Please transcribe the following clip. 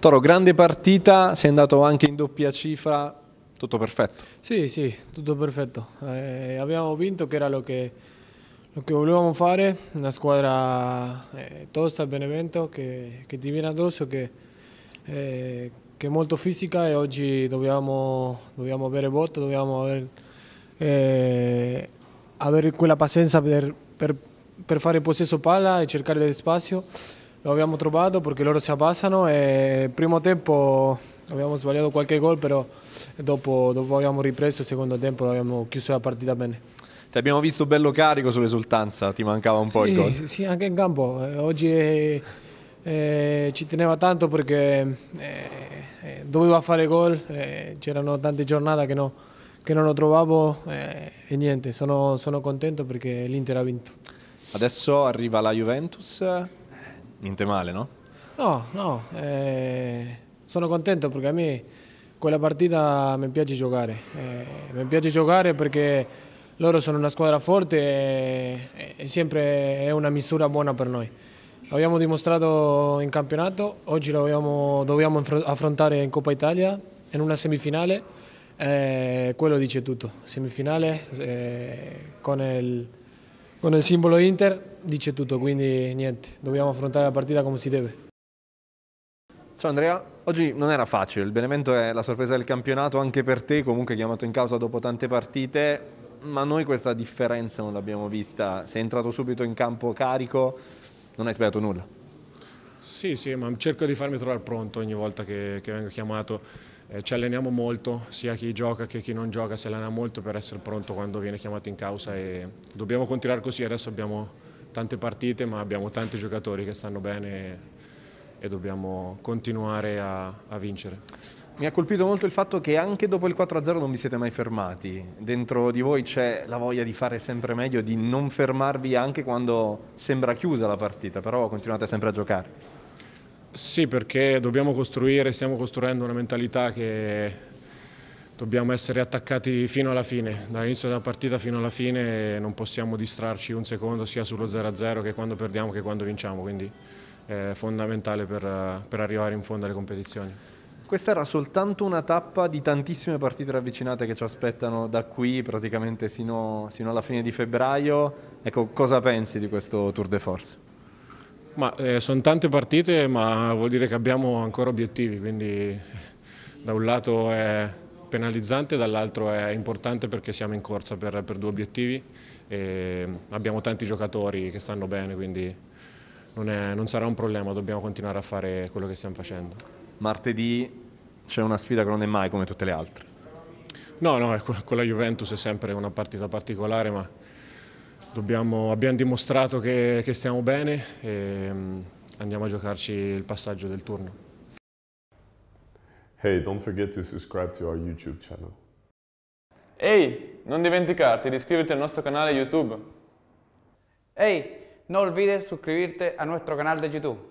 Toro, grande partita, sei andato anche in doppia cifra, tutto perfetto. Sì, sì, tutto perfetto. Eh, abbiamo vinto che era lo che, lo che volevamo fare, una squadra eh, tosta, Benevento, che, che, ti viene addosso, che, eh, che, è molto fisica e oggi dobbiamo, dobbiamo avere botto, dobbiamo avere, eh, avere quella pazienza per, per, per fare possesso palla e cercare spazio lo abbiamo trovato perché loro si abbassano e eh, il primo tempo abbiamo sbagliato qualche gol, però dopo, dopo abbiamo ripreso il secondo tempo abbiamo chiuso la partita bene. Ti abbiamo visto bello carico sull'esultanza, ti mancava un po' sì, il gol. Sì, anche in campo. Eh, oggi eh, eh, ci teneva tanto perché eh, eh doveva fare gol, c'erano tante giornate che, no, che, non lo trovavo e niente, sono, sono contento perché l'Inter ha vinto. Adesso arriva la Juventus, niente male, no? No, no, eh, sono contento perché a me quella partita mi piace giocare, eh, mi piace giocare perché loro sono una squadra forte e, e sempre è una misura buona per noi. L'abbiamo dimostrato in campionato, oggi lo abbiamo, dobbiamo affrontare in Coppa Italia in una semifinale, eh, quello dice tutto, semifinale eh, con il con il simbolo Inter dice tutto, quindi niente, dobbiamo affrontare la partita come si deve. Ciao Andrea, oggi non era facile, il Benevento è la sorpresa del campionato anche per te, comunque chiamato in causa dopo tante partite, ma noi questa differenza non l'abbiamo vista, sei entrato subito in campo carico, non hai sbagliato nulla. Sì, sì, ma cerco di farmi trovare pronto ogni volta che, che vengo chiamato eh, ci alleniamo molto, sia chi gioca che chi non gioca si allena molto per essere pronto quando viene chiamato in causa e dobbiamo continuare così, adesso abbiamo tante partite ma abbiamo tanti giocatori che stanno bene e, e dobbiamo continuare a, a vincere. Mi ha colpito molto il fatto che anche dopo il 4-0 non vi siete mai fermati. Dentro di voi c'è la voglia di fare sempre meglio, di non fermarvi anche quando sembra chiusa la partita, però continuate sempre a giocare. Sì, perché dobbiamo costruire, stiamo costruendo una mentalità che dobbiamo essere attaccati fino alla fine, dall'inizio della partita fino alla fine non possiamo distrarci un secondo sia sullo 0-0 che quando perdiamo che quando vinciamo, quindi è fondamentale per, per arrivare in fondo alle competizioni. Questa era soltanto una tappa di tantissime partite ravvicinate che ci aspettano da qui praticamente sino, sino alla fine di febbraio. Ecco, cosa pensi di questo Tour de Force? Ma eh, sono tante partite, ma vuol dire che abbiamo ancora obiettivi, quindi da un lato è penalizzante, dall'altro è importante perché siamo in corsa per, per due obiettivi e abbiamo tanti giocatori che stanno bene, quindi non, è, non sarà un problema, dobbiamo continuare a fare quello che stiamo facendo. Martedì c'è una sfida che non è mai come tutte le altre. No, no, con la Juventus è sempre una partita particolare, ma Dobbiamo, abbiamo dimostrato che, che, stiamo bene e mm, andiamo a giocarci il passaggio del turno. Hey, don't forget to subscribe to our YouTube channel. Ehi, hey, non dimenticarti di iscriverti al nostro canale YouTube. Ehi, hey, no olvides iscriverti al nostro canale di YouTube.